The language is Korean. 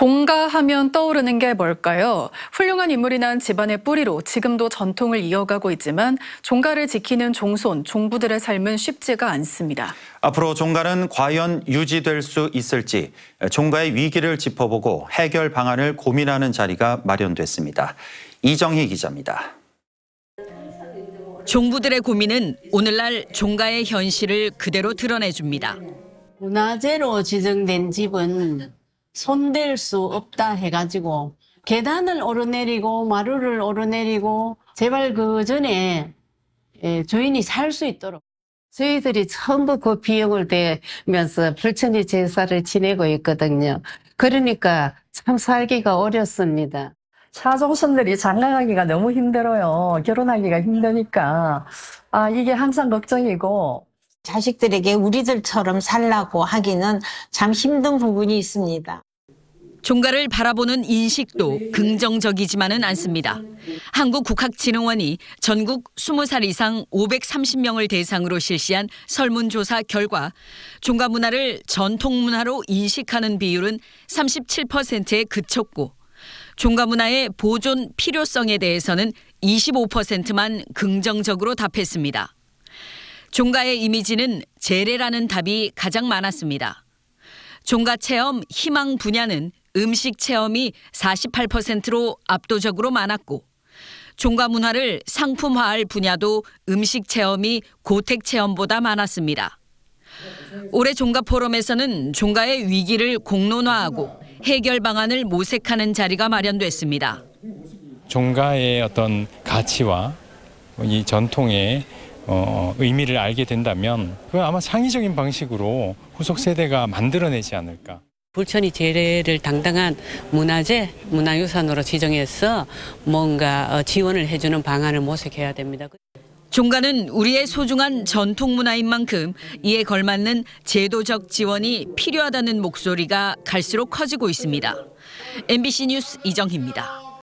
종가하면 떠오르는 게 뭘까요? 훌륭한 인물이 난 집안의 뿌리로 지금도 전통을 이어가고 있지만 종가를 지키는 종손, 종부들의 삶은 쉽지가 않습니다. 앞으로 종가는 과연 유지될 수 있을지 종가의 위기를 짚어보고 해결 방안을 고민하는 자리가 마련됐습니다. 이정희 기자입니다. 종부들의 고민은 오늘날 종가의 현실을 그대로 드러내줍니다. 문화재로 지정된 집은 손댈 수 없다 해가지고 계단을 오르내리고 마루를 오르내리고 제발 그 전에 주인이 예, 살수 있도록 저희들이 전부 그 비용을 대면서 불천의 제사를 지내고 있거든요. 그러니까 참 살기가 어렵습니다. 사정손들이 장가가기가 너무 힘들어요. 결혼하기가 힘드니까. 아, 이게 항상 걱정이고 자식들에게 우리들처럼 살라고 하기는 참 힘든 부분이 있습니다. 종가를 바라보는 인식도 긍정적이지만은 않습니다. 한국국학진흥원이 전국 20살 이상 530명을 대상으로 실시한 설문조사 결과 종가 문화를 전통 문화로 인식하는 비율은 37%에 그쳤고 종가 문화의 보존 필요성에 대해서는 25%만 긍정적으로 답했습니다. 종가의 이미지는 재래라는 답이 가장 많았습니다. 종가 체험 희망 분야는 음식 체험이 48%로 압도적으로 많았고 종가 문화를 상품화할 분야도 음식 체험이 고택 체험보다 많았습니다. 올해 종가 포럼에서는 종가의 위기를 공론화하고 해결 방안을 모색하는 자리가 마련됐습니다. 종가의 어떤 가치와 이 전통의 어, 의미를 알게 된다면 그건 아마 창의적인 방식으로 후속 세대가 만들어내지 않을까. 불천이 재래를 당당한 문화재, 문화유산으로 지정해서 뭔가 어, 지원을 해주는 방안을 모색해야 됩니다. 종가는 우리의 소중한 전통 문화인 만큼 이에 걸맞는 제도적 지원이 필요하다는 목소리가 갈수록 커지고 있습니다. MBC 뉴스 이정희입니다.